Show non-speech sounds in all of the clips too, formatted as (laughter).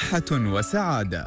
صحة وسعادة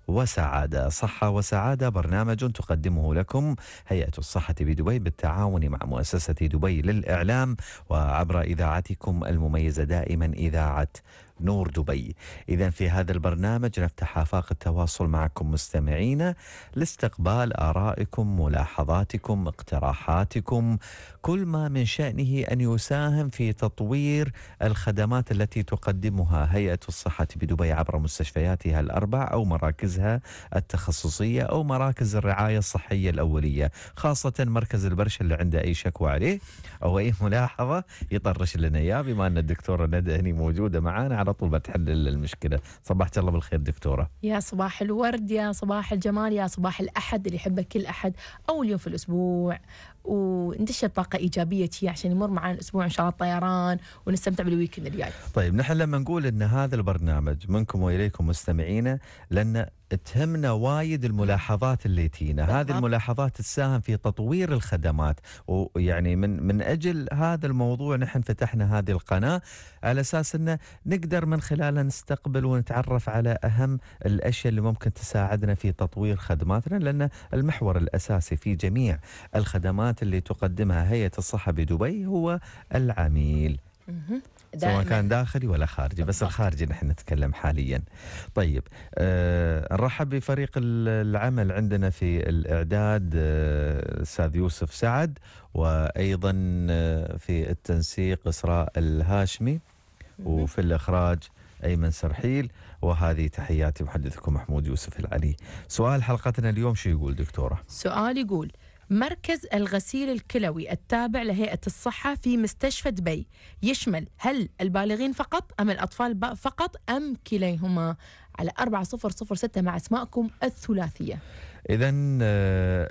وسعادة صحة وسعادة برنامج تقدمه لكم هيئة الصحة بدبي بالتعاون مع مؤسسة دبي للإعلام وعبر إذاعتكم المميزة دائما إذاعة نور دبي إذا في هذا البرنامج نفتح آفاق التواصل معكم مستمعينا لاستقبال آرائكم ملاحظاتكم اقتراحاتكم كل ما من شأنه أن يساهم في تطوير الخدمات التي تقدمها هيئة الصحة بدبي عبر مستشفياتها الأربع أو مراكزها مراكزها التخصصية أو مراكز الرعاية الصحية الأولية خاصة مركز البرش اللي عنده أي شكوى عليه أو أي ملاحظة يطرش لنا إياه بما أن الدكتورة ندى هني موجودة معانا على طول بتحلل المشكلة صباحك الله بالخير دكتورة يا صباح الورد يا صباح الجمال يا صباح الأحد اللي يحبه كل أحد أول يوم في الأسبوع وندشر طاقه ايجابيه عشان يمر معنا الاسبوع ان شاء الله الطيران ونستمتع بالويكند الجاي. طيب نحن لما نقول ان هذا البرنامج منكم واليكم مستمعينا لان تهمنا وايد الملاحظات اللي تينا بالضبط. هذه الملاحظات تساهم في تطوير الخدمات ويعني من من اجل هذا الموضوع نحن فتحنا هذه القناه على اساس انه نقدر من خلالها نستقبل ونتعرف على اهم الاشياء اللي ممكن تساعدنا في تطوير خدماتنا لان المحور الاساسي في جميع الخدمات الخدمات اللي تقدمها هيئه الصحه بدبي هو العميل سواء كان داخلي ولا خارجي بس الخارجي نحن نتكلم حاليا طيب أه نرحب بفريق العمل عندنا في الإعداد آه، أستاذ يوسف سعد وأيضا آه، في التنسيق إسراء الهاشمي وفي الإخراج أيمن سرحيل وهذه تحياتي محدثكم محمود يوسف العلي سؤال حلقتنا اليوم شو يقول دكتورة؟ سؤال يقول مركز الغسيل الكلوي التابع لهيئة الصحة في مستشفى دبي يشمل هل البالغين فقط أم الأطفال فقط أم كليهما على 4006 مع اسماءكم الثلاثية إذا آه،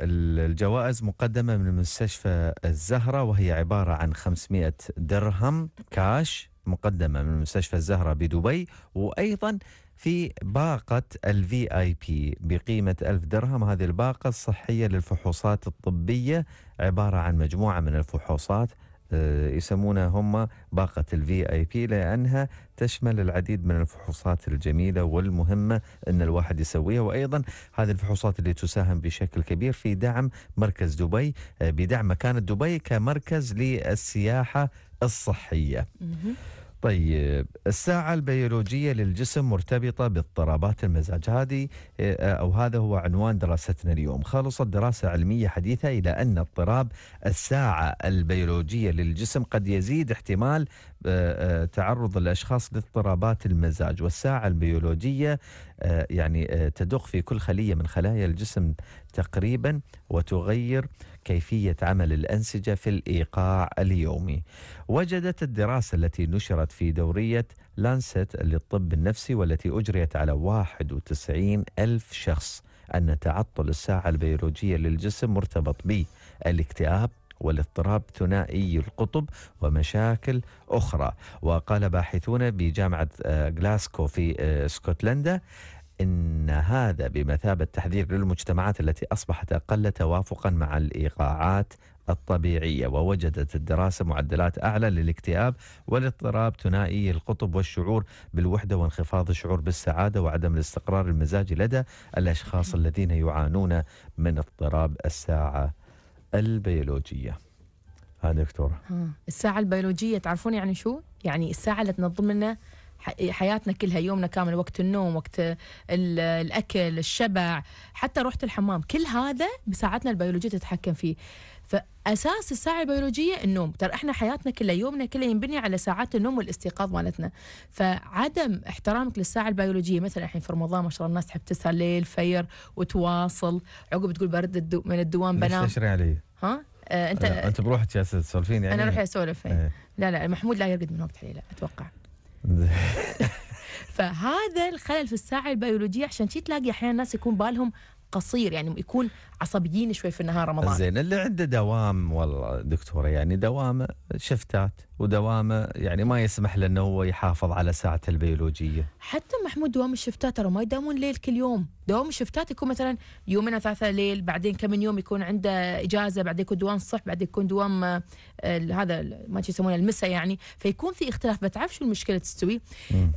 الجوائز مقدمة من مستشفى الزهرة وهي عبارة عن 500 درهم كاش مقدمة من مستشفى الزهرة بدبي وأيضا في باقة الفي اي بي بقيمة ألف درهم هذه الباقة الصحية للفحوصات الطبية عبارة عن مجموعة من الفحوصات آه، يسمونها هم باقة الفي اي بي لأنها تشمل العديد من الفحوصات الجميلة والمهمة أن الواحد يسويها وأيضا هذه الفحوصات اللي تساهم بشكل كبير في دعم مركز دبي آه، بدعم مكانة دبي كمركز للسياحة الصحية طيب الساعة البيولوجية للجسم مرتبطة باضطرابات المزاج هذه آه، أو هذا هو عنوان دراستنا اليوم خلصت دراسة علمية حديثة إلى أن اضطراب الساعة البيولوجية للجسم قد يزيد احتمال آه، آه، تعرض الأشخاص لاضطرابات المزاج والساعة البيولوجية آه، يعني تدق في كل خلية من خلايا الجسم تقريبا وتغير كيفية عمل الأنسجة في الإيقاع اليومي وجدت الدراسة التي نشرت في دورية لانست للطب النفسي والتي أجريت على 91 ألف شخص أن تعطل الساعة البيولوجية للجسم مرتبط بالاكتئاب والاضطراب ثنائي القطب ومشاكل أخرى وقال باحثون بجامعة آه، غلاسكو في آه، اسكتلندا إن هذا بمثابة تحذير للمجتمعات التي أصبحت أقل توافقا مع الإيقاعات الطبيعية ووجدت الدراسة معدلات أعلى للاكتئاب والاضطراب ثنائي القطب والشعور بالوحدة وانخفاض الشعور بالسعادة وعدم الاستقرار المزاجي لدى الأشخاص الذين يعانون من اضطراب الساعة البيولوجية ها دكتورة الساعة البيولوجية تعرفون يعني شو؟ يعني الساعة اللي تنظم لنا حياتنا كلها يومنا كامل وقت النوم وقت الأكل الشبع حتى روحة الحمام كل هذا بساعتنا البيولوجية تتحكم فيه فاساس الساعه البيولوجيه النوم ترى احنا حياتنا كلها يومنا كله ينبني على ساعات النوم والاستيقاظ مالتنا فعدم احترامك للساعه البيولوجيه مثلا الحين في رمضان ما شاء الله الناس تحب تسهر ليل فير وتواصل عقب تقول برد الدو من الدوام بنام ليش علي ها آه انت انت بروحك جالسه تسولفين يعني انا اروح اسولف إيه. إيه. لا لا محمود لا يرقد من وقت حليله اتوقع (laughs) فهذا الخلل في الساعه البيولوجيه عشان شي تلاقي احيانا الناس يكون بالهم قصير يعني يكون عصبيين شوي في النهار رمضان زين اللي عنده دوام والله دكتوره يعني دوامه شفتات ودوامه يعني ما يسمح له انه هو يحافظ على ساعته البيولوجيه حتى محمود دوام الشفتات ترى ما يداومون ليل كل يوم دوام الشفتات يكون مثلا يومين ثلاثه ليل بعدين كم من يوم يكون عنده اجازه بعدين يكون دوام الصبح بعدين يكون دوام آه هذا ما يسمونه المساء يعني فيكون في اختلاف بتعرف شو المشكله تستوي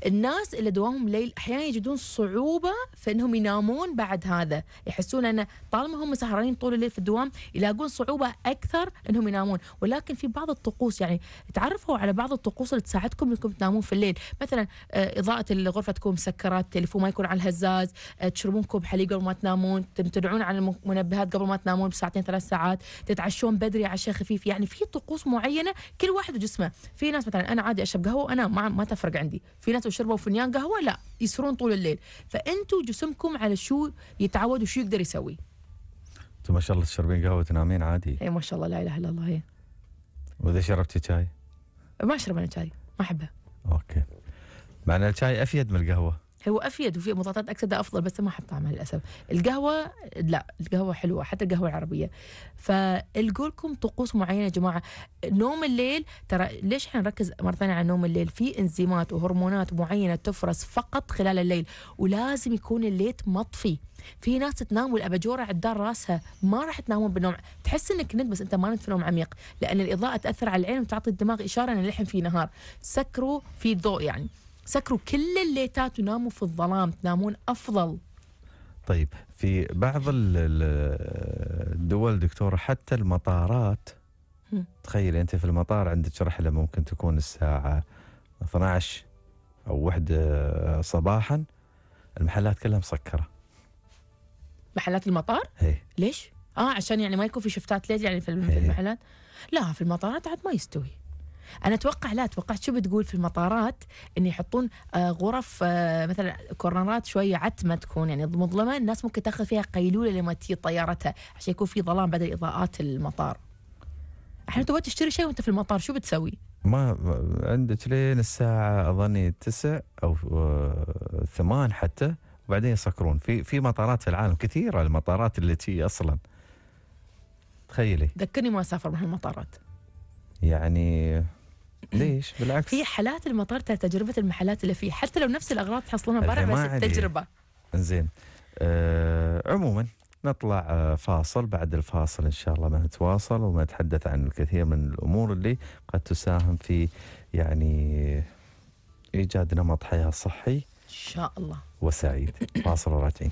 الناس اللي دوامهم ليل احيانا يجدون صعوبه في انهم ينامون بعد هذا يحسون ان طالما هم سهرانين طول الليل في الدوام يلاقون صعوبه اكثر انهم ينامون ولكن في بعض الطقوس يعني تعرفوا على بعض الطقوس اللي تساعدكم انكم تنامون في الليل مثلا آه، اضاءه الغرفه تكون مسكره التليفون ما يكون على الهزاز آه، تشربون كوب حليب قبل ما تنامون تمتنعون عن المنبهات قبل ما تنامون بساعتين ثلاث ساعات تتعشون بدري عشاء خفيف يعني في طقوس معينه كل واحد وجسمه في ناس مثلا انا عادي اشرب قهوه وانا ما, ما تفرق عندي في ناس شربوا فنيان قهوه لا يسرون طول الليل فانتوا جسمكم على شو يتعود وشو يقدر يسوي انت ما شاء الله تشربين قهوه وتنامين عادي اي ما شاء الله لا اله الا الله هي إيه. واذا شربتي شاي ما اشرب انا شاي ما احبه اوكي معنى الشاي افيد من القهوه هو افيد وفي مضادات اكسده افضل بس ما طعمها للاسف القهوه لا القهوه حلوه حتى القهوه العربيه فالقولكم لكم طقوس معينه يا جماعه نوم الليل ترى ليش حنركز مره ثانيه على نوم الليل في انزيمات وهرمونات معينه تفرز فقط خلال الليل ولازم يكون الليت مطفي في ناس تنام والاباجوره الدار راسها ما راح تنامون بالنوم تحس انك نمت بس انت ما نمت في نوم عميق لان الاضاءه تاثر على العين وتعطي الدماغ اشاره ان الحين في نهار سكروا في ضوء يعني سكروا كل الليتات وناموا في الظلام تنامون أفضل طيب في بعض الدول دكتورة حتى المطارات تخيل أنت في المطار عندك رحلة ممكن تكون الساعة 12 أو 1 آه، صباحا المحلات كلها مسكرة محلات المطار؟ هي. ليش؟ اه عشان يعني ما يكون في شفتات ليل يعني في المحلات؟ هي. لا في المطارات عاد ما يستوي انا اتوقع لا توقعت شو بتقول في المطارات ان يحطون آه، غرف آه، مثلا كورنرات شويه عتمه تكون يعني مظلمه الناس ممكن تاخذ فيها قيلوله لما تجي طيارتها عشان يكون في ظلام بدل اضاءات المطار احنا تبغى تشتري شيء وانت في المطار شو بتسوي؟ ما عندك لين الساعة أظني تسع أو آه، ثمان حتى وبعدين يسكرون في في مطارات في العالم كثيرة المطارات اللي تي أصلا تخيلي ذكرني ما أسافر من المطارات يعني ليش بالعكس هي حالات المطار تجربه المحلات اللي فيه حتى لو نفس الاغراض تحصلونها برا بس التجربه زين أه عموما نطلع آه، فاصل بعد الفاصل ان شاء الله ما نتواصل وما نتحدث عن الكثير من الامور اللي قد تساهم في يعني ايجاد نمط حياه صحي ان شاء الله وسعيد فاصل وراجعين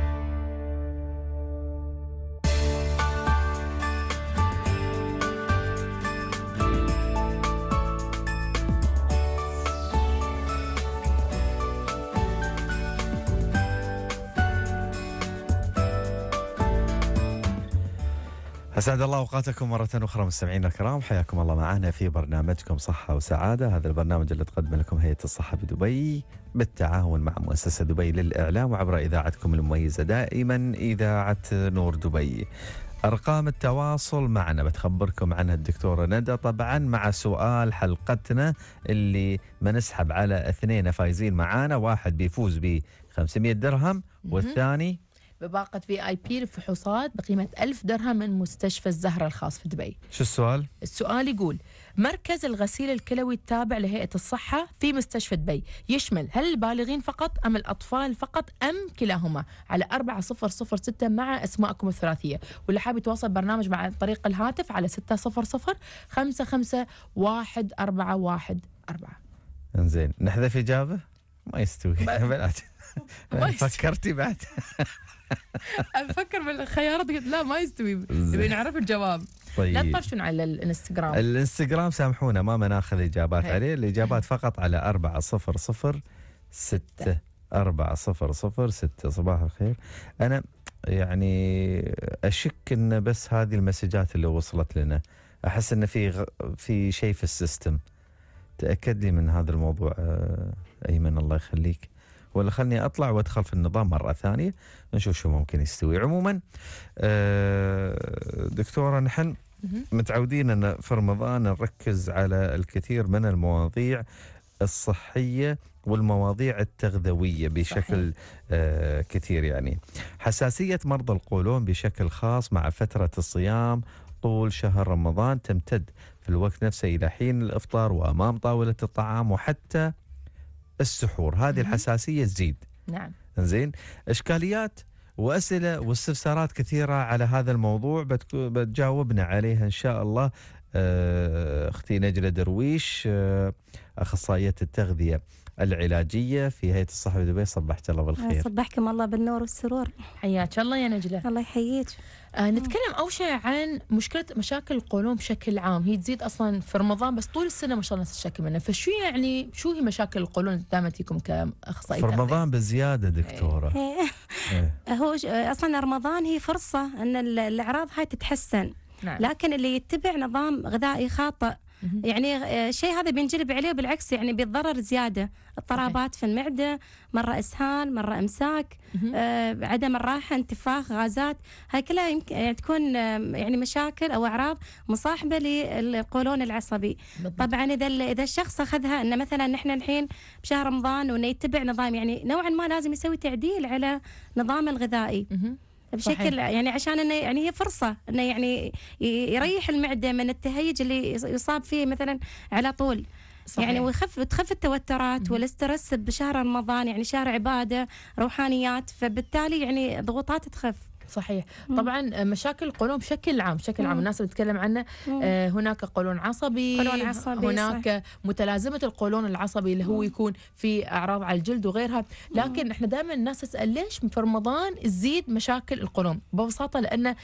أسعد الله أوقاتكم مرة أخرى مستمعينا الكرام حياكم الله معنا في برنامجكم صحة وسعادة هذا البرنامج اللي تقدم لكم هيئة الصحة بدبي بالتعاون مع مؤسسة دبي للإعلام وعبر إذاعتكم المميزة دائما إذاعة نور دبي أرقام التواصل معنا بتخبركم عنها الدكتورة ندى طبعا مع سؤال حلقتنا اللي بنسحب على اثنين فايزين معانا واحد بيفوز ب 500 درهم والثاني بباقة في اي بي للفحوصات بقيمة ألف درهم من مستشفى الزهرة الخاص في دبي شو السؤال؟ السؤال يقول مركز الغسيل الكلوي التابع لهيئة الصحة في مستشفى دبي يشمل هل البالغين فقط أم الأطفال فقط أم كلاهما على 4006 مع أسماءكم الثلاثية واللي حاب يتواصل برنامج مع عن طريق الهاتف على 600 55 1414 انزين نحذف إجابة ما يستوي (laughs) بلاش فكرتي بعد (laughs) افكر بالخيارات قلت لا ما يستوي نبي نعرف الجواب طيب لا تطرشون على الانستغرام الانستغرام سامحونا ما بناخذ اجابات هي. عليه الاجابات فقط على 4006 أربعة صفر صفر ستة صباح الخير أنا يعني أشك أن بس هذه المسجات اللي وصلت لنا أحس أن في غ... في شيء في السيستم تأكد لي من هذا الموضوع آه، أيمن الله يخليك ولا خلني اطلع وادخل في النظام مره ثانيه نشوف شو ممكن يستوي عموما آه، دكتوره نحن متعودين ان في رمضان نركز على الكثير من المواضيع الصحيه والمواضيع التغذويه بشكل آه كثير يعني حساسيه مرضى القولون بشكل خاص مع فتره الصيام طول شهر رمضان تمتد في الوقت نفسه الى حين الافطار وامام طاوله الطعام وحتى السحور هذه الحساسية تزيد نعم زين إشكاليات وأسئلة واستفسارات كثيرة على هذا الموضوع بتجاوبنا عليها إن شاء الله آه، أختي نجلة درويش آه، أخصائية التغذية العلاجية في هيئة الصحة بدبي صبحت الله بالخير آه، صبحكم الله بالنور والسرور حياك الله يا نجلة الله يحييك آه نتكلم اول شيء عن مشكله مشاكل القولون بشكل عام هي تزيد اصلا في رمضان بس طول السنه ما شاء الله تشتكي منها فشو يعني شو هي مشاكل القولون دائما تجيكم كاخصائي في رمضان بزياده دكتوره إيه. إيه. (laughs) هو اصلا رمضان هي فرصه ان الاعراض هاي تتحسن نعم. لكن اللي يتبع نظام غذائي خاطئ يعني الشيء آه، هذا بينجلب عليه بالعكس يعني بيتضرر زياده اضطرابات في المعده مره اسهال مره امساك آه عدم الراحه انتفاخ غازات هاي كلها يمكن يعني تكون آه، يعني مشاكل او اعراض مصاحبه للقولون العصبي بالضبط. طبعا اذا اذا الشخص اخذها انه مثلا نحن الحين بشهر رمضان وانه يتبع نظام يعني نوعا ما لازم يسوي تعديل على نظامه الغذائي بشكل صحيح. يعني عشان انه يعني هي فرصه انه يعني يريح المعده من التهيج اللي يصاب فيه مثلا على طول يعني صحيح. يعني ويخف تخف التوترات والاسترس بشهر رمضان يعني شهر عباده روحانيات فبالتالي يعني ضغوطات تخف صحيح مم. طبعا آه، مشاكل القولون بشكل عام بشكل عام الناس بتتكلم عنه آه هناك قولون عصبي قولون عصبي هناك صحيح. متلازمه القولون العصبي اللي هو مم. يكون في اعراض على الجلد وغيرها لكن مم. احنا دائما الناس تسال ليش في رمضان تزيد مشاكل القولون ببساطه لان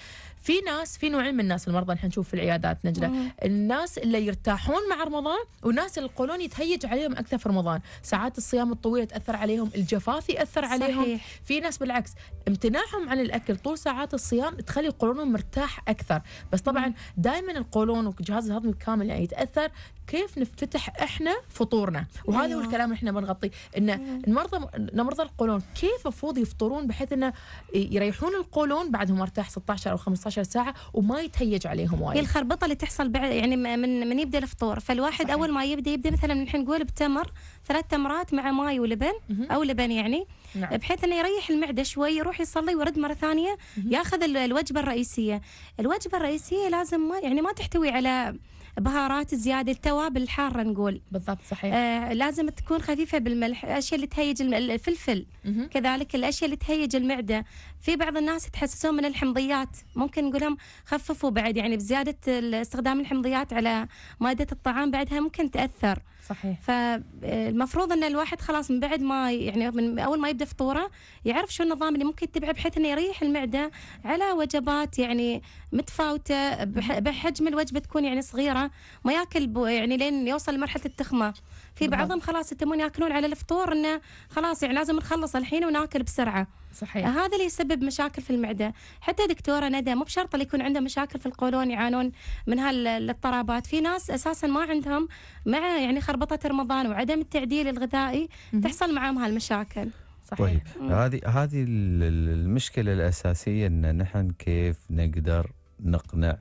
في ناس في نوعين من الناس المرضى اللي نشوف في العيادات نجلة مم. الناس اللي يرتاحون مع رمضان وناس اللي يقولون يتهيج عليهم اكثر في رمضان ساعات الصيام الطويله تاثر عليهم الجفاف ياثر عليهم صحيح. في ناس بالعكس امتناعهم عن الاكل طول ساعات الصيام تخلي قولونهم مرتاح اكثر بس طبعا دائما القولون والجهاز الهضمي كامل يعني يتاثر كيف نفتتح احنا فطورنا وهذا هو أيوه. الكلام اللي احنا بنغطيه ان المرضى أيوه. مرضى القولون كيف المفروض يفطرون بحيث انه يريحون القولون بعدهم ارتاح 16 او 15 ساعه وما يتهيج عليهم وايد الخربطه اللي تحصل بعد يعني من من يبدا الفطور فالواحد صحيح. اول ما يبدا يبدا مثلا نحن نقول بتمر ثلاث تمرات مع ماي ولبن او لبن يعني نعم. بحيث انه يريح المعده شوي يروح يصلي ويرد مره ثانيه ياخذ الوجبه الرئيسيه الوجبه الرئيسيه لازم ما يعني ما تحتوي على بهارات زياده التوابل الحاره نقول بالضبط صحيح آه لازم تكون خفيفه بالملح الاشياء اللي تهيج الفلفل مه. كذلك الاشياء اللي تهيج المعده في بعض الناس يتحسسون من الحمضيات ممكن نقول لهم خففوا بعد يعني بزياده استخدام الحمضيات على ماده الطعام بعدها ممكن تاثر صحيح فالمفروض آه، ان الواحد خلاص من بعد ما يعني من اول ما يبدا فطوره يعرف شو النظام اللي ممكن يتبعه بحيث انه يريح المعده على وجبات يعني متفاوته بحجم الوجبه تكون يعني صغيره ما ياكل يعني لين يوصل لمرحله التخمه في بعضهم خلاص يتمون ياكلون على الفطور انه خلاص يعني لازم نخلص الحين وناكل بسرعه صحيح. هذا اللي يسبب مشاكل في المعدة حتى دكتورة ندى مو بشرط اللي يكون عنده مشاكل في القولون يعانون من هالاضطرابات في ناس أساسا ما عندهم مع يعني خربطة رمضان وعدم التعديل الغذائي م- تحصل معهم هالمشاكل صحيح طيب هذه هذه المشكله الاساسيه ان نحن كيف نقدر نقنع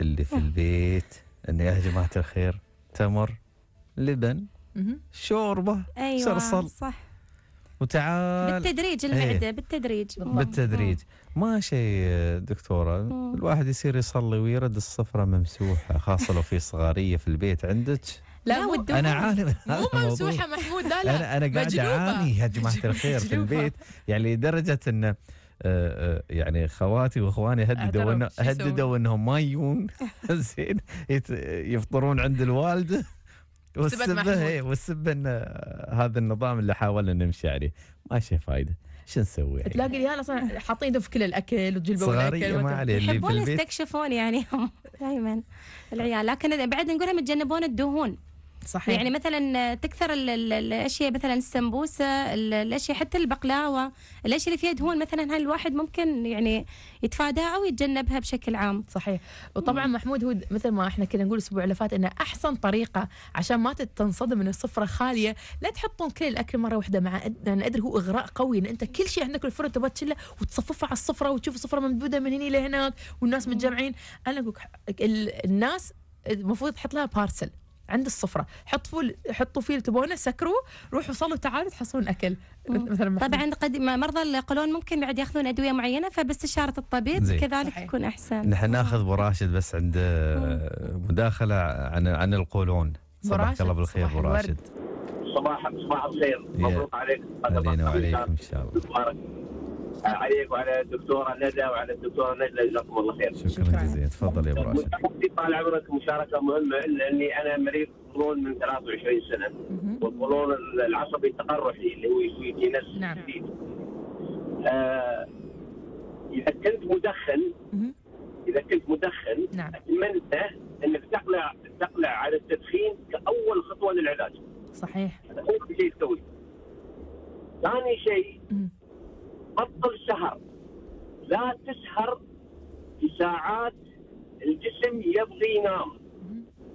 اللي في أه. البيت ان يا جماعه الخير تمر لبن شوربه أيوة صرصل صح وتعال بالتدريج المعده ايه بالتدريج بالتدريج ما شيء دكتوره مم. الواحد يصير يصلي ويرد الصفرة ممسوحه خاصه لو في صغاريه في البيت عندك لا, لا انا عالم مو ممسوحه محمود لا لا انا انا قاعد اعاني يا جماعه الخير في البيت يعني لدرجه انه آه، آه، يعني خواتي واخواني هددوا هددوا انهم ما يجون (laughs) زين يفطرون عند الوالده والسبه إيه، والسبه هذا النظام اللي حاولنا نمشي عليه ما شي فايده شو نسوي؟ يعني؟ تلاقي العيال اصلا حاطين في كل الاكل وتجلبوا الاكل ما عليه يحبون يستكشفون يعني دائما العيال لكن بعد نقولهم يتجنبون الدهون صحيح يعني مثلا تكثر الاشياء مثلا السمبوسه الاشياء حتى البقلاوه الاشياء اللي فيها دهون مثلا هل الواحد ممكن يعني يتفاداها او يتجنبها بشكل عام صحيح وطبعا محمود هو مثل ما احنا كنا نقول الاسبوع اللي فات انه احسن طريقه عشان ما تنصدم ان السفره خاليه لا تحطون كل الاكل مره واحده مع انا يعني ادري هو اغراء قوي ان انت كل شيء عندك الفرن تبغى تشله وتصففه على السفره وتشوف السفره ممدوده من هنا لهناك والناس متجمعين انا اقول الناس المفروض تحط لها بارسل عند السفره حط فول حطوا فيه تبونه سكروا روحوا صلوا تعالوا تحصلون اكل مثلا طبعا قد مرضى القولون ممكن بعد ياخذون ادويه معينه فباستشاره الطبيب زي. كذلك صحيح. يكون احسن نحن ناخذ براشد بس عند مداخله عن عن القولون صباحك الله بالخير ابو راشد صباح صباح الخير مبروك عليك الله ينعم ان شاء الله عليك وعلى الدكتوره ندى وعلى الدكتوره نجله جزاكم الله خير. شكرا, جزيلا تفضل يا ابو راشد. طال عمرك مشاركه مهمه لاني انا مريض قولون من 23 سنه والقولون العصبي التقرحي اللي هو يجي نفس نعم. آه اذا كنت مدخن اذا كنت مدخن نعم. اتمنى انك تقلع تقلع على التدخين كاول خطوه للعلاج. صحيح. هذا اول شيء تسويه. ثاني شيء بطل سهر لا تسهر في ساعات الجسم يبغي ينام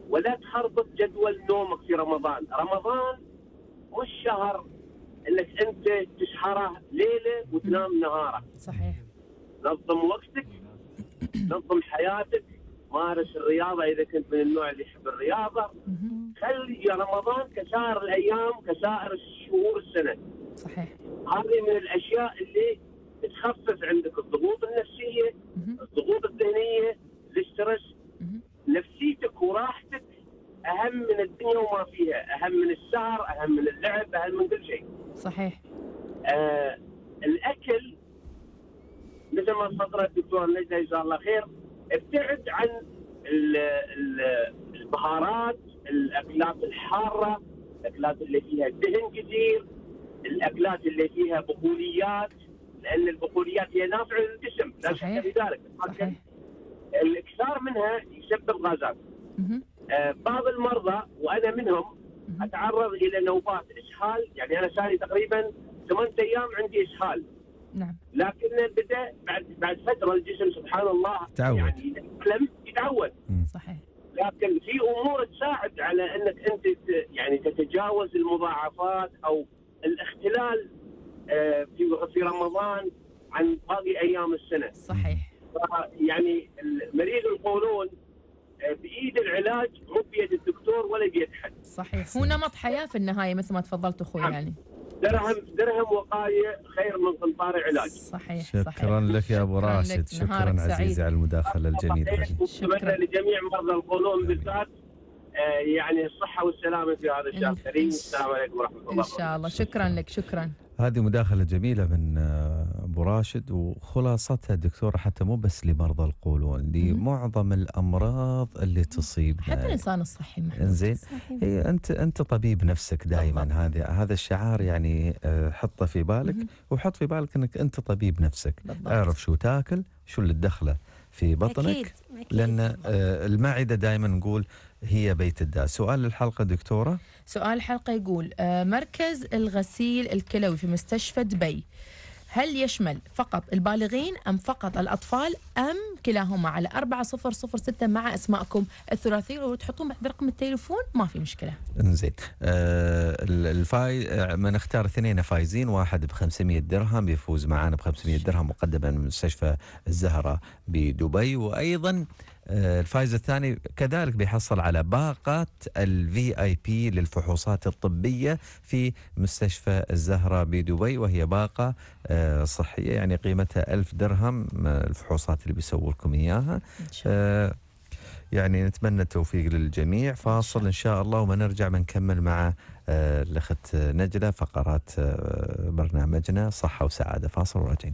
ولا تخربط جدول نومك في رمضان رمضان مش شهر انك انت تسهره ليله وتنام نهاره صحيح نظم وقتك نظم حياتك مارس الرياضه اذا كنت من النوع اللي يحب الرياضه خلي رمضان كسائر الايام كسائر الشهور السنه صحيح هذه من الاشياء اللي تخفف عندك الضغوط النفسيه الضغوط الذهنيه الاسترس نفسيتك وراحتك اهم من الدنيا وما فيها اهم من السهر اهم من اللعب اهم من كل شيء صحيح آه الاكل مثل ما فطره الدكتور نجده جزاه الله خير ابتعد عن البهارات الاكلات الحاره الاكلات اللي فيها دهن كثير الاكلات اللي فيها بقوليات لان البقوليات هي نافعه للجسم لا شك في ذلك الاكثار منها يسبب غازات آه، بعض المرضى وانا منهم اتعرض الى نوبات اسهال يعني انا صار تقريبا ثمان ايام عندي اسهال نعم لكن بدا بعد بعد فتره الجسم سبحان الله تعود. يعني يتعود صحيح لكن في امور تساعد على انك انت يعني تتجاوز المضاعفات او الاختلال آه، في في رمضان عن باقي ايام السنه. صحيح. يعني مريض القولون آه، بايد العلاج مو بيد الدكتور ولا بيد حد. صحيح، هو نمط حياه في النهايه مثل ما تفضلت اخوي نعم. يعني. درهم درهم وقايه خير من قنطار علاج. صحيح شكرا صحيح. لك يا ابو راشد، شكرا عزيزي على المداخله الجميله. شكرا لجميع مرضى القولون بالذات آه، يعني الصحة والسلامة في هذا الشهر الكريم والسلام عليكم ورحمة الله إن شاء الله شكرا لك شكرا هذه مداخلة جميلة من آه، أبو راشد وخلاصتها دكتورة حتى مو بس لمرضى القولون لمعظم الأمراض اللي تصيبنا حتى الإنسان الصحي إنزين هي إيه، أنت أنت طبيب نفسك دائما هذا هذا الشعار يعني آه، حطه في بالك وحط في بالك أنك أنت طبيب نفسك بالضبط. أعرف شو تاكل شو اللي تدخله في بطنك أكيد. أكيد. لأن المعدة دائما نقول هي بيت الداء سؤال الحلقة دكتورة سؤال الحلقة يقول آه، مركز الغسيل الكلوي في مستشفى دبي هل يشمل فقط البالغين أم فقط الأطفال أم كلاهما على 4006 مع اسمائكم الثلاثية وتحطون بعد رقم التليفون ما في مشكلة إنزين آه الفاي آه، ما نختار اثنين فايزين واحد ب 500 درهم يفوز معانا ب 500 درهم مقدما من مستشفى الزهرة بدبي وأيضا آه آه، الفائز الثاني كذلك بيحصل على باقة الفي اي بي للفحوصات الطبية في مستشفى الزهرة بدبي وهي باقة آه، صحية يعني قيمتها ألف درهم آه، الفحوصات اللي بيسووا لكم إياها يعني نتمنى التوفيق للجميع فاصل إن شاء الله وما نرجع بنكمل مع الأخت نجلة فقرات برنامجنا صحة وسعادة فاصل وراجعين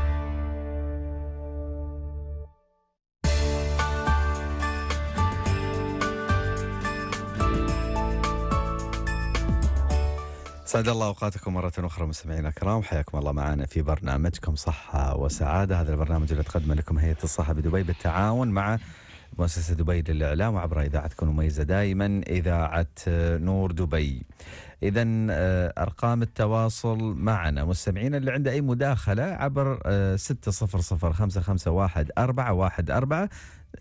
سعد الله اوقاتكم مره اخرى مستمعينا الكرام حياكم الله معنا في برنامجكم صحه وسعاده هذا البرنامج اللي تقدمه لكم هيئه الصحه بدبي بالتعاون مع مؤسسه دبي للاعلام وعبر اذاعتكم المميزه دائما اذاعه نور دبي. اذا آه، ارقام التواصل معنا مستمعينا اللي عنده اي مداخله عبر 414 آه،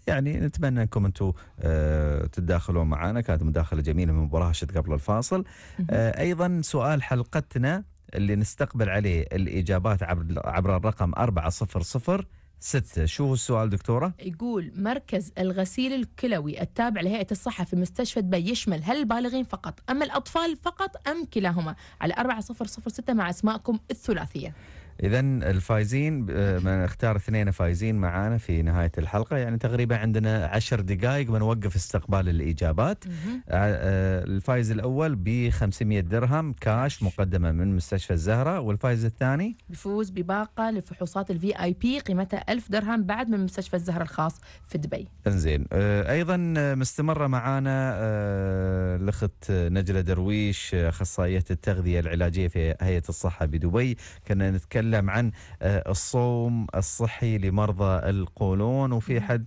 يعني نتمنى انكم انتم آه، تتداخلون معنا كانت مداخله جميله من براشد قبل الفاصل آه، ايضا سؤال حلقتنا اللي نستقبل عليه الاجابات عبر عبر الرقم 4006 ستة شو هو السؤال دكتورة؟ يقول مركز الغسيل الكلوي التابع لهيئة الصحة في مستشفى دبي يشمل هل البالغين فقط أم الأطفال فقط أم كلاهما على 4006 مع أسماءكم الثلاثية اذا الفايزين آه، نختار اثنين فايزين معانا في نهايه الحلقه يعني تقريبا عندنا عشر دقائق بنوقف استقبال الاجابات آه، آه، الفايز الاول ب 500 درهم كاش مقدمه من مستشفى الزهره والفايز الثاني بفوز بباقه لفحوصات الفي اي بي قيمتها 1000 درهم بعد من مستشفى الزهره الخاص في دبي انزين ايضا مستمره معانا الاخت نجله درويش اخصائيه التغذيه العلاجيه في هيئه الصحه بدبي كنا نتكلم نتكلم عن آه، الصوم الصحي لمرضى القولون وفي نعم. حد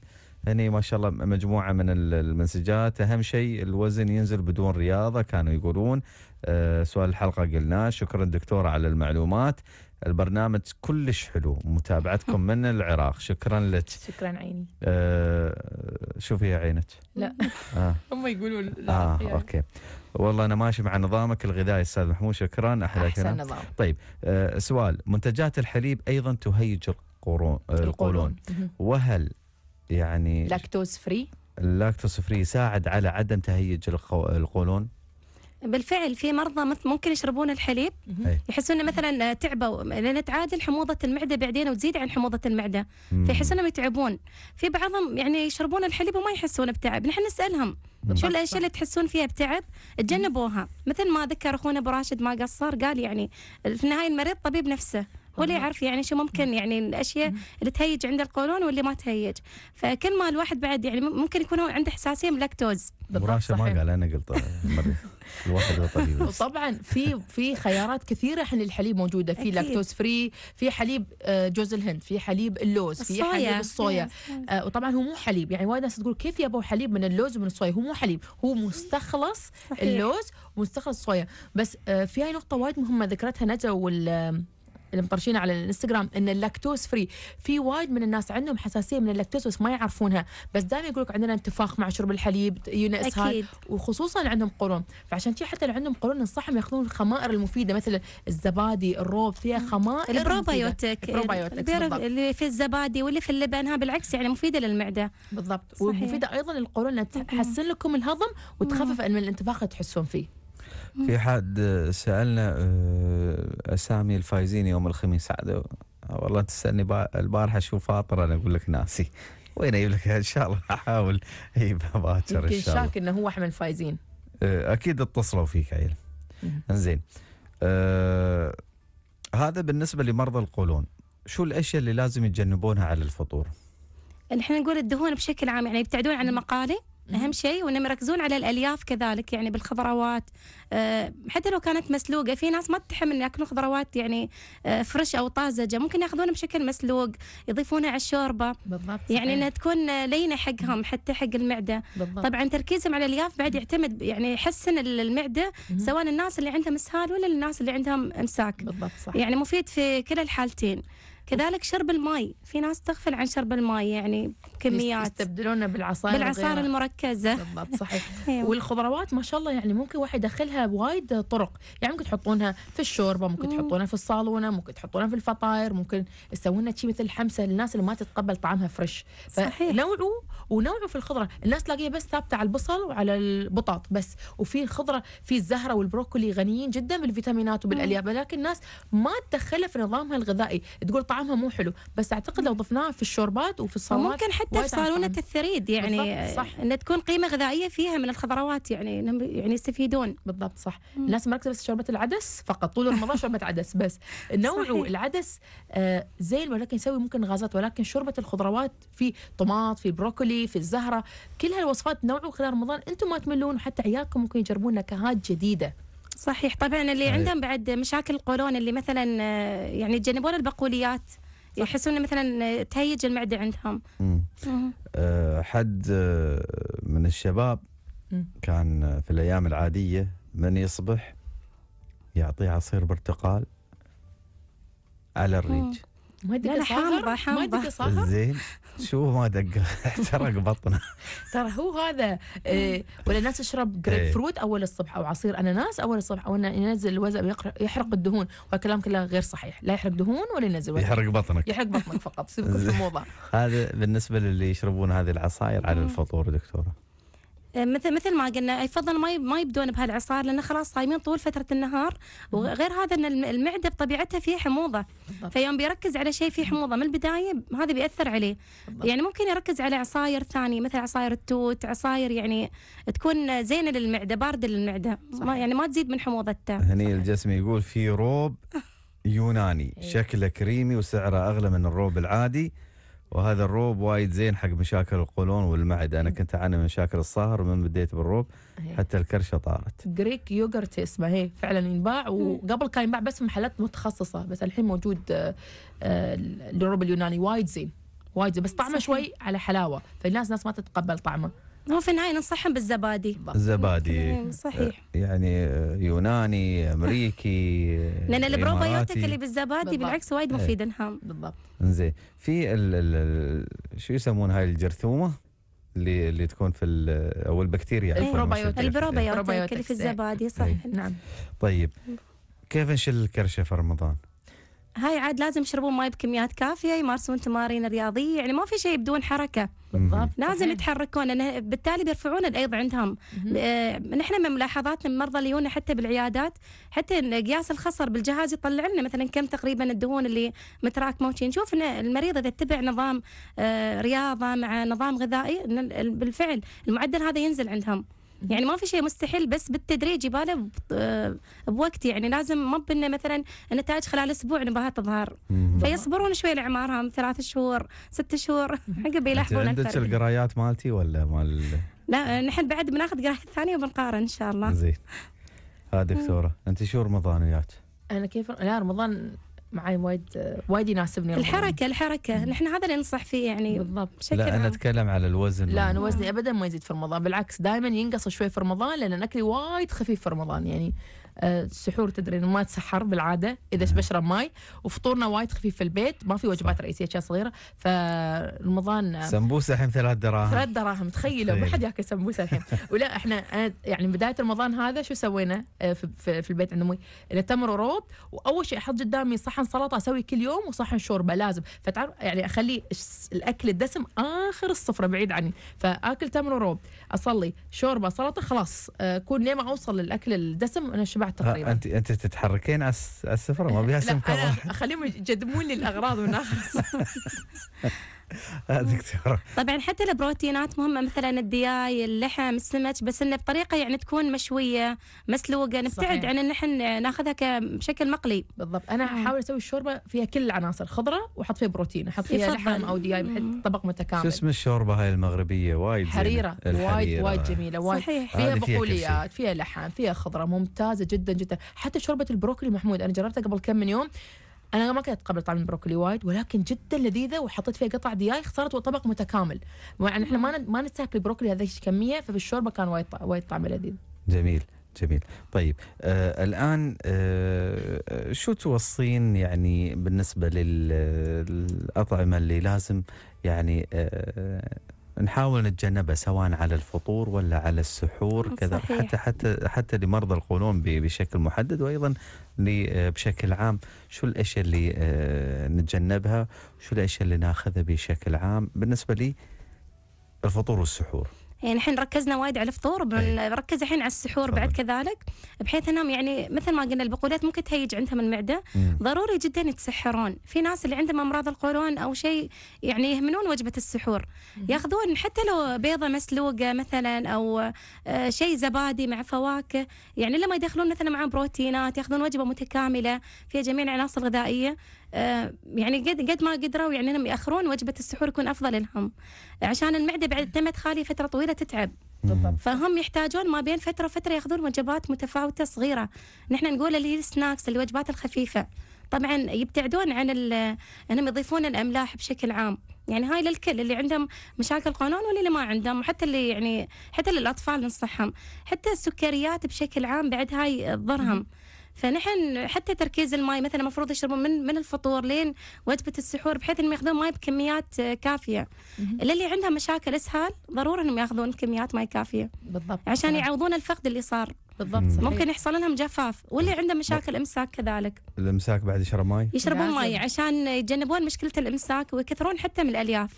هني ما شاء الله مجموعه من المسجات اهم شيء الوزن ينزل بدون رياضه كانوا يقولون آه، سؤال الحلقه قلناه شكرا دكتور على المعلومات البرنامج كلش حلو متابعتكم (laughs) من العراق شكرا لك شكرا عيني آه شوفي يا عينك لا آه. (laughs) هم يقولوا لا آه يعني. اوكي والله انا ماشي مع نظامك الغذائي استاذ محمود شكرا احلى أحسن نظام. طيب آه سؤال منتجات الحليب ايضا تهيج آه، القولون القولون وهل يعني لاكتوز فري اللاكتوز فري يساعد على عدم تهيج القولون بالفعل في مرضى ممكن يشربون الحليب يحسون مثلا تعبوا لان تعادل حموضه المعده بعدين وتزيد عن حموضه المعده فيحسون انهم يتعبون في بعضهم يعني يشربون الحليب وما يحسون بتعب نحن نسالهم شو الاشياء اللي تحسون فيها بتعب تجنبوها مثل ما ذكر اخونا ابو راشد ما قصر قال يعني في النهايه المريض طبيب نفسه هو اللي يعرف يعني شو ممكن يعني الاشياء اللي تهيج عند القولون واللي ما تهيج فكل ما الواحد بعد يعني ممكن يكون عنده حساسيه من اللاكتوز ابو راشد ما قال انا قلت الواحد طبيب طبعا في في خيارات كثيره حل الحليب موجوده في لاكتوز فري في حليب آه، جوز الهند في حليب اللوز في حليب الصويا آه، وطبعا هو مو حليب يعني وايد ناس تقول كيف يبوا حليب من اللوز ومن الصويا هو مو حليب هو مستخلص صحيح. اللوز ومستخلص الصويا بس آه، في هاي نقطه وايد مهمه ذكرتها نجا وال اللي مطرشينه على الانستغرام ان اللاكتوز فري في وايد من الناس عندهم حساسيه من اللاكتوز بس ما يعرفونها بس دائما يقول لك عندنا انتفاخ مع شرب الحليب يجينا اسهال وخصوصا عندهم قولون فعشان شي حتى اللي عندهم قولون ننصحهم ياخذون الخمائر المفيده مثل الزبادي الروب فيها خمائر البروبايوتك البروبايوتك اللي في الزبادي واللي في اللبن بالعكس يعني مفيده للمعده بالضبط صحيح. ومفيده ايضا للقولون تحسن لكم الهضم وتخفف من الانتفاخ اللي تحسون فيه في حد سالنا آه، اسامي الفايزين يوم الخميس عاد والله تسالني البارحه شو فاطر انا اقول لك ناسي وين اجيب لك ان شاء الله احاول (laughs) اجيبها باكر ان شاء الله شاك انه هو احمد الفايزين آه، اكيد اتصلوا فيك عيل زين أه هذا بالنسبه لمرضى القولون شو الاشياء اللي لازم يتجنبونها على الفطور؟ احنا نقول الدهون بشكل عام يعني يبتعدون عن المقالي اهم شيء وانهم يركزون على الالياف كذلك يعني بالخضروات آه، حتى لو كانت مسلوقه في ناس ما تتحمل ان ياكلون خضروات يعني آه، فريش او طازجه ممكن ياخذونها بشكل مسلوق يضيفونها على الشوربه بالضبط يعني انها تكون لينه حقهم حتى حق المعده بالضبط. طبعا تركيزهم على الالياف بعد يعتمد يعني يحسن المعده سواء الناس اللي عندهم اسهال ولا الناس اللي عندهم امساك بالضبط صح. يعني مفيد في كلا الحالتين كذلك شرب الماء في ناس تغفل عن شرب الماء يعني كميات يستبدلونه بالعصائر بالعصائر المركزه بالضبط صحيح (laughs) أيوة. والخضروات ما شاء الله يعني ممكن واحد يدخلها بوايد طرق يعني ممكن تحطونها في الشوربه ممكن تحطونها في الصالونه ممكن تحطونها في الفطاير ممكن تسوون شيء مثل الحمسه للناس اللي ما تتقبل طعمها فريش صحيح ونوعوا في الخضره الناس تلاقيها بس ثابته على البصل وعلى البطاط بس وفي الخضره في الزهره والبروكولي غنيين جدا بالفيتامينات وبالالياف لكن الناس ما تدخلها في نظامها الغذائي تقول طعمها مو حلو بس اعتقد لو ضفناها في الشوربات وفي الصالات ممكن حتى في صالونه الثريد يعني صح ان تكون قيمه غذائيه فيها من الخضروات يعني يعني يستفيدون بالضبط صح مم. الناس مركزه بس شوربه العدس فقط طول رمضان شوربه (laughs) عدس بس نوعه العدس آه، زين ولكن يسوي ممكن غازات ولكن شوربه الخضروات في طماط في بروكولي في الزهره كل هالوصفات نوعه خلال رمضان انتم ما تملون حتى عيالكم ممكن يجربون نكهات جديده صحيح طبعا اللي صحيح. عندهم بعد مشاكل القولون اللي مثلا آه، يعني يتجنبون البقوليات يحسون مثلا آه، تهيج المعده عندهم أه حد آه، من الشباب مم. كان في الايام العاديه من يصبح يعطيه عصير برتقال على الريج ما دق صاغر ما يدق زين شو ما دق احترق بطنه ترى هو هذا إيه ولا الناس تشرب إيه. جريب فروت اول الصبح او عصير اناناس اول الصبح او انه ينزل الوزن يحرق الدهون والكلام كله غير صحيح لا يحرق دهون ولا ينزل وزن يحرق بطنك يحرق بطنك فقط يصير في الموضوع هذا بالنسبه للي يشربون هذه العصائر على الفطور دكتوره آه، مثل مثل ما قلنا يفضل ما ما يبدون بهالعصار لان خلاص صايمين طول فتره النهار وغير هذا ان المعده بطبيعتها فيها حموضه فيوم بيركز على شيء فيه حموضه من البدايه هذا بياثر عليه يعني ممكن يركز على عصاير ثانيه مثل عصاير التوت عصاير يعني تكون زينه للمعده بارده للمعده ما يعني ما تزيد من حموضتها هني الجسم يقول في روب يوناني إيه. شكله كريمي وسعره اغلى من الروب العادي وهذا الروب وايد زين حق مشاكل القولون والمعده انا كنت اعاني من مشاكل الصهر من بديت بالروب إيه. حتى الكرشه طارت جريك يوغرت اسمه هي إيه، فعلا ينباع وقبل كان ينباع بس في محلات متخصصه بس الحين موجود آه، آه، الروب اليوناني وايد زين وايد زين بس طعمه شوي على حلاوه فالناس ناس ما تتقبل طعمه هو في النهايه ننصحهم بالزبادي الزبادي إيه، صحيح أه، يعني أه، يوناني امريكي (laughs) لان البروبايوتيك اللي بالزبادي بالضبط. بالعكس وايد إيه. مفيد لهم بالضبط زين في ال ال شو يسمون هاي الجرثومه اللي اللي تكون في او البكتيريا البروبايوتيك البروبايوتيك اللي في الزبادي إيه. صحيح نعم طيب كيف نشيل الكرشه في رمضان؟ هاي عاد لازم يشربون ماي بكميات كافيه يمارسون تمارين رياضيه يعني ما في شيء بدون حركه بالضبط لازم يتحركون لان بالتالي بيرفعون الايض عندهم آه، نحن من ملاحظاتنا من المرضى اللي حتى بالعيادات حتى قياس الخصر بالجهاز يطلع لنا مثلا كم تقريبا الدهون اللي متراكمه نشوف ان المريض اذا اتبع نظام آه، رياضه مع نظام غذائي بالفعل المعدل هذا ينزل عندهم يعني ما في شيء مستحيل بس بالتدريج يباله آه، بوقت يعني لازم ما بنا مثلا النتائج خلال اسبوع نباها تظهر فيصبرون شوي لعمارهم ثلاث شهور ست شهور (laughs) عقب يلاحظون اكثر عندك القرايات مالتي ولا مال لا نحن بعد بناخذ قرايه ثانيه وبنقارن ان شاء الله زين ها دكتوره انت شو رمضان وياك؟ انا كيف لا رمضان معي وايد وايد يناسبني الحركه الحركه نحن هذا اللي ننصح فيه يعني بالضبط بشكل لا انا اتكلم على الوزن لا انا وزني ابدا ما يزيد في رمضان بالعكس دائما ينقص شوي في رمضان لان اكلي وايد خفيف في رمضان يعني السحور آه، تدري انه ما تسحر بالعاده اذا بشرب ماي وفطورنا وايد خفيف في البيت ما في وجبات رئيسيه اشياء صغيره فرمضان آه، سمبوسه الحين ثلاث دراهم ثلاث دراهم تخيلوا ما حد ياكل سمبوسه الحين (laughs) ولا احنا آه، يعني بدايه رمضان هذا شو سوينا في, البيت عند امي تمر وروب واول شيء احط قدامي صحن سلطه اسوي كل يوم وصحن شوربه لازم فتعرف يعني اخلي الاكل الدسم اخر الصفره بعيد عني فاكل تمر وروب اصلي شوربه سلطه خلاص اكون لين ما اوصل للاكل الدسم انا شبع سبع تقريبا انت انت تتحركين على السفره ما بيها سمكه خليهم يجدمون لي الاغراض ونخلص (laughs) آه، دكتورة طبعا حتى البروتينات مهمة مثلا الدياي اللحم السمك بس انه بطريقة يعني تكون مشوية مسلوقة نبتعد عن ان احنا ناخذها بشكل مقلي بالضبط انا احاول نعم. اسوي الشوربة فيها كل العناصر خضرة واحط فيها بروتين احط فيها لحم او دياي طبق متكامل شو اسم الشوربة هاي المغربية وايد حريرة وايد وايد جميلة وايد صحيح. فيها بقوليات فيها لحم فيها خضرة ممتازة جدا جدا حتى شوربة البروكلي محمود انا جربتها قبل كم من يوم انا ما كنت اتقبل طعم البروكلي وايد ولكن جدا لذيذه وحطيت فيها قطع دياي صارت طبق متكامل يعني احنا ما ما نستهلك البروكلي هذه الكميه فبالشوربه كان وايد وايد طعمه لذيذ جميل جميل طيب آه الان آه شو توصين يعني بالنسبه للاطعمه اللي لازم يعني آه نحاول نتجنبها سواء على الفطور ولا على السحور كذا حتى حتى حتى لمرضى القولون بشكل محدد وايضا بشكل عام شو الاشياء اللي آه، نتجنبها شو الاشياء اللي ناخذها بشكل عام بالنسبه لي الفطور والسحور يعني الحين ركزنا وايد على الفطور إيه. بنركز الحين على السحور بعد كذلك بحيث انهم يعني مثل ما قلنا البقولات ممكن تهيج عندهم المعده ضروري جدا يتسحرون في ناس اللي عندهم امراض القولون او شيء يعني يهملون وجبه السحور ياخذون حتى لو بيضه مسلوقه مثلا او آه، شيء زبادي مع فواكه يعني لما يدخلون مثلا مع بروتينات ياخذون وجبه متكامله فيها جميع العناصر الغذائيه آه، يعني قد قد ما قدروا يعني انهم ياخرون وجبه السحور يكون افضل لهم عشان المعده بعد تمت خاليه فتره طويله تتعب بالضبط. فهم يحتاجون ما بين فتره وفتره ياخذون وجبات متفاوته صغيره نحن نقول اللي هي السناكس الوجبات الخفيفه طبعا يبتعدون عن انهم يضيفون الاملاح بشكل عام يعني هاي للكل اللي عندهم مشاكل قولون واللي, ما عندهم وحتى اللي يعني حتى للاطفال ننصحهم حتى السكريات بشكل عام بعد هاي تضرهم فنحن حتى تركيز الماء مثلا المفروض يشربون من من الفطور لين وجبه السحور بحيث انهم ياخذون ماء بكميات آه، كافيه للي عندها مشاكل اسهال ضروري انهم ياخذون كميات ماء كافيه بالضبط عشان يعوضون الفقد اللي صار بالضبط صحيح. ممكن يحصل لهم جفاف واللي عنده مشاكل امساك كذلك الامساك بعد يشرب ماي يشربون ماي عشان يتجنبون مشكله الامساك ويكثرون حتى من الالياف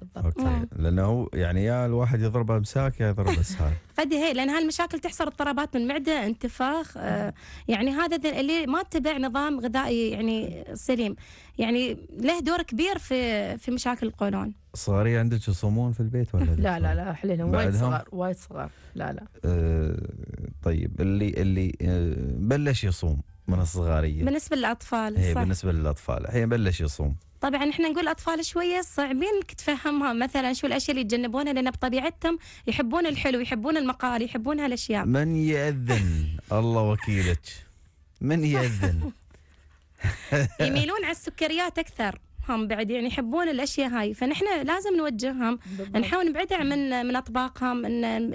بالضبط اوكي لانه يعني يا الواحد يضربه امساك يا يضربه اسهال قد (laughs) هي لان هالمشاكل تحصل اضطرابات من معده انتفاخ آه، يعني هذا اللي ما اتبع نظام غذائي يعني سليم يعني له دور كبير في في مشاكل القولون صغارية عندك يصومون في البيت ولا لا لا لا حلينا وايد صغار وايد صغار لا لا آه طيب اللي اللي آه، بلش يصوم من الصغاريه بالنسبه للاطفال هي إيه، بالنسبه للاطفال الحين بلش يصوم طبعا احنا نقول الاطفال شويه صعبين تفهمها مثلا شو الاشياء اللي يتجنبونها لان بطبيعتهم يحبون الحلو يحبون المقال يحبون هالاشياء من ياذن (laughs) الله وكيلك من ياذن (laughs) يميلون على السكريات اكثر هم بعد يعني يحبون الاشياء هاي فنحن لازم نوجههم نحاول نبعدها من من اطباقهم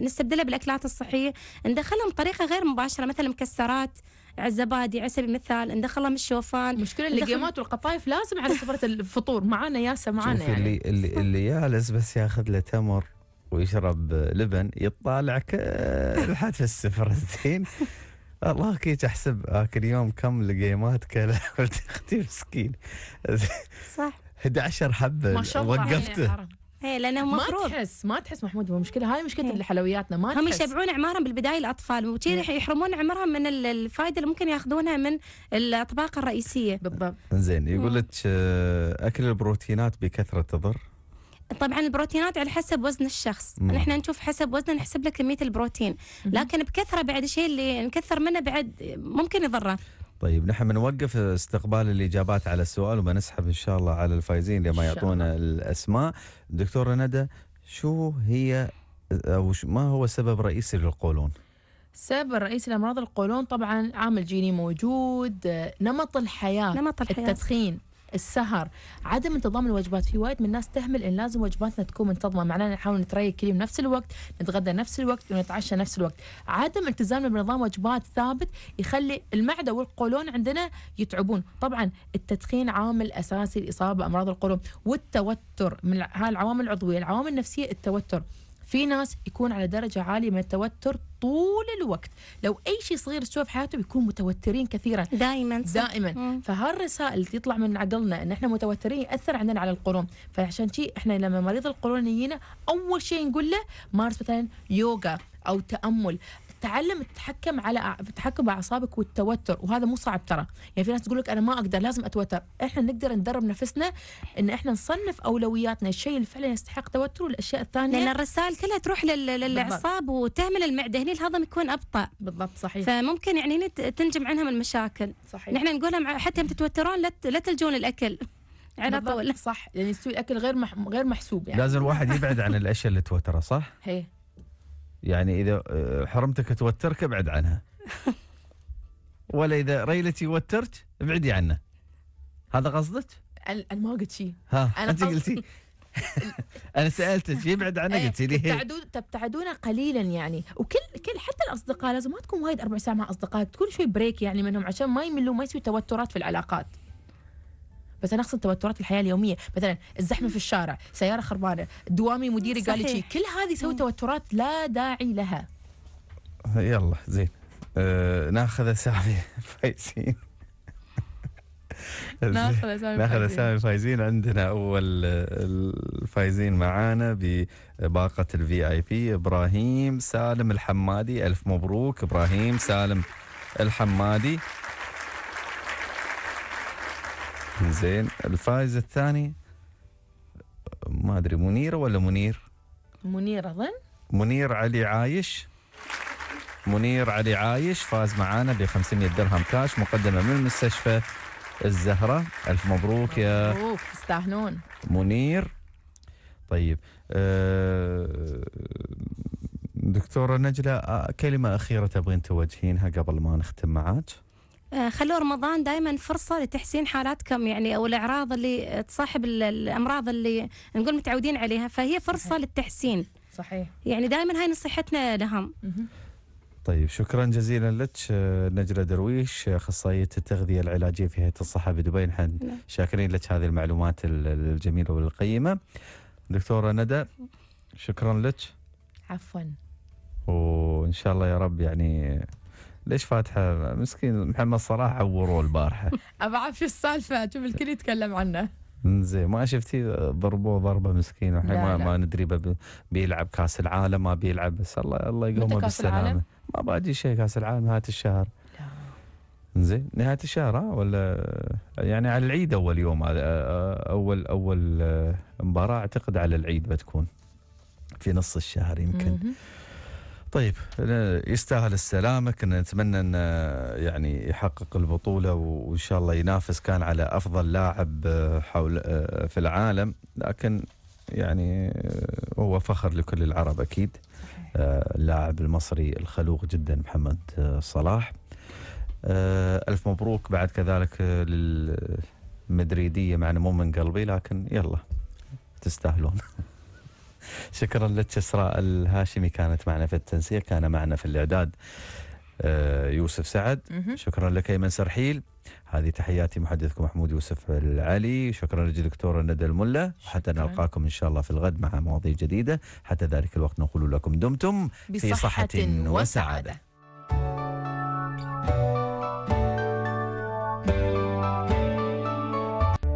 نستبدلها بالاكلات الصحيه ندخلهم بطريقه غير مباشره مثلا مكسرات عزبادي سبيل مثال ندخلها من الشوفان مشكلة اللقيمات والقطايف لازم على سفرة الفطور معانا ياسة معانا يعني اللي اللي, اللي يالس بس ياخذ له تمر ويشرب لبن يطالع كل حد في السفر (laughs) زين الله كي احسب اكل يوم كم لقيمات كلا اختي (laughs) مسكين صح 11 حبه ما شاء الله وقفته ايه لانه المفروض ما تحس ما تحس محمود مشكله هاي مشكله اللي إيه. حلوياتنا ما هم تحس. يشبعون اعمارهم بالبدايه الاطفال وكذي إيه. يحرمون عمرهم من الفائده اللي ممكن ياخذونها من الاطباق الرئيسيه بالضبط زين يقول لك آه، اكل البروتينات بكثره تضر طبعا البروتينات على حسب وزن الشخص نحن نشوف حسب وزنه نحسب له كميه البروتين لكن بكثره بعد الشيء اللي نكثر منه بعد ممكن يضره طيب نحن بنوقف استقبال الاجابات على السؤال وبنسحب ان شاء الله على الفائزين لما يعطونا الاسماء دكتوره ندى شو هي او ما هو السبب الرئيسي للقولون؟ السبب الرئيسي لامراض القولون طبعا عامل جيني موجود نمط الحياه نمط الحياه التدخين السهر عدم انتظام الوجبات في وايد من الناس تهمل ان لازم وجباتنا تكون منتظمه معناها نحاول نتريق كل يوم نفس الوقت نتغدى نفس الوقت ونتعشى نفس الوقت عدم التزامنا بنظام وجبات ثابت يخلي المعده والقولون عندنا يتعبون طبعا التدخين عامل اساسي الاصابه بامراض القولون والتوتر من هاي العوامل العضويه العوامل النفسيه التوتر في ناس يكون على درجة عالية من التوتر طول الوقت لو أي شيء صغير يسوى في حياته بيكون متوترين كثيرا دائما دائما فهالرسائل اللي تطلع من عقلنا أن احنا متوترين يأثر عندنا على القولون فعشان شيء احنا لما مريض القولون يجينا أول شيء نقول له مارس مثلا يوغا او تامل تعلم تتحكم على تتحكم باعصابك والتوتر وهذا مو صعب ترى يعني في ناس تقول لك انا ما اقدر لازم اتوتر احنا نقدر ندرب نفسنا ان احنا نصنف اولوياتنا الشيء اللي فعلا يستحق توتر والاشياء الثانيه لان الرسائل كلها تروح للاعصاب وتهمل المعده هنا الهضم يكون ابطا بالضبط صحيح فممكن يعني هنا تنجم عنها من المشاكل صحيح نحن نقولها حتى يوم تتوترون لا تلجون الاكل (laughs) على طول صح يعني يستوي الاكل غير مح... غير محسوب يعني لازم الواحد يبعد عن الاشياء اللي توتره صح؟ هي يعني اذا آه، حرمتك توترك ابعد عنها (laughs) ولا اذا ريلتي وترت ابعدي عنه هذا قصدك؟ انا ما قلت شيء ها انا انت قلتي (laughs) انا سالتك يبعد عنه إيه، قلتي لي تبتعدون تبتعدون قليلا يعني وكل كل حتى الاصدقاء لازم ما تكون وايد اربع ساعات مع اصدقائك تكون شوي بريك يعني منهم عشان ما يملوا ما يسوي توترات في العلاقات بس انا اقصد توترات الحياه اليوميه مثلا الزحمه في الشارع سياره خربانه دوامي مديري قال لي كل هذه سوي توترات لا داعي لها يلا زين أه ناخذ اسامي فايزين (laughs) ناخذ اسامي ناخذ اسامي فايزين عندنا اول الفايزين معانا بباقه الفي اي بي ابراهيم سالم الحمادي الف مبروك ابراهيم سالم الحمادي زين الفائز الثاني ما ادري منيره ولا منير؟ منير اظن منير علي عايش منير علي عايش فاز معانا ب 500 درهم كاش مقدمه من مستشفى الزهره الف مبروك يا مبروك تستاهلون منير طيب آه، دكتوره نجله آه، كلمه اخيره تبغين توجهينها قبل ما نختم معاك آه، خلوا رمضان دائما فرصة لتحسين حالاتكم يعني أو الأعراض اللي تصاحب الأمراض اللي نقول متعودين عليها فهي فرصة صحيح. للتحسين صحيح يعني دائما هاي نصيحتنا لهم طيب شكرا جزيلا لك آه، نجلة درويش آه، أخصائية التغذية العلاجية في هيئة الصحة بدبي نحن نعم. شاكرين لك هذه المعلومات الجميلة والقيمة دكتورة ندى شكرا لك عفوا وإن شاء الله يا رب يعني ليش فاتحه مسكين محمد صلاح عوروه البارحه ابغى اعرف شو السالفه شوف الكل يتكلم عنه زين ما شفتي ضربوه ضربه مسكين الحين ما, ما ندري بيلعب كاس العالم ما بيلعب بس الله الله يقومه بالسلامه ما باجي شيء كاس العالم نهايه الشهر زين نهايه الشهر ها ولا يعني على العيد اول يوم اول اول آه، مباراه اعتقد على العيد بتكون في نص الشهر يمكن طيب يستاهل السلامه كنا نتمنى ان آه، يعني يحقق البطوله وان شاء الله ينافس كان على افضل لاعب آه، حول آه، في العالم لكن يعني هو فخر لكل العرب اكيد اللاعب المصري الخلوق جدا محمد صلاح الف مبروك بعد كذلك للمدريديه مع مو من قلبي لكن يلا تستاهلون (laughs) شكرا لك اسراء الهاشمي كانت معنا في التنسيق كان معنا في الإعداد آه، يوسف سعد شكرا لك أيمن سرحيل هذه تحياتي محدثكم محمود يوسف العلي شكرا للدكتوره ندى الملا حتى نلقاكم ان شاء الله في الغد مع مواضيع جديده حتى ذلك الوقت نقول لكم دمتم في صحه وسعاده, وسعادة.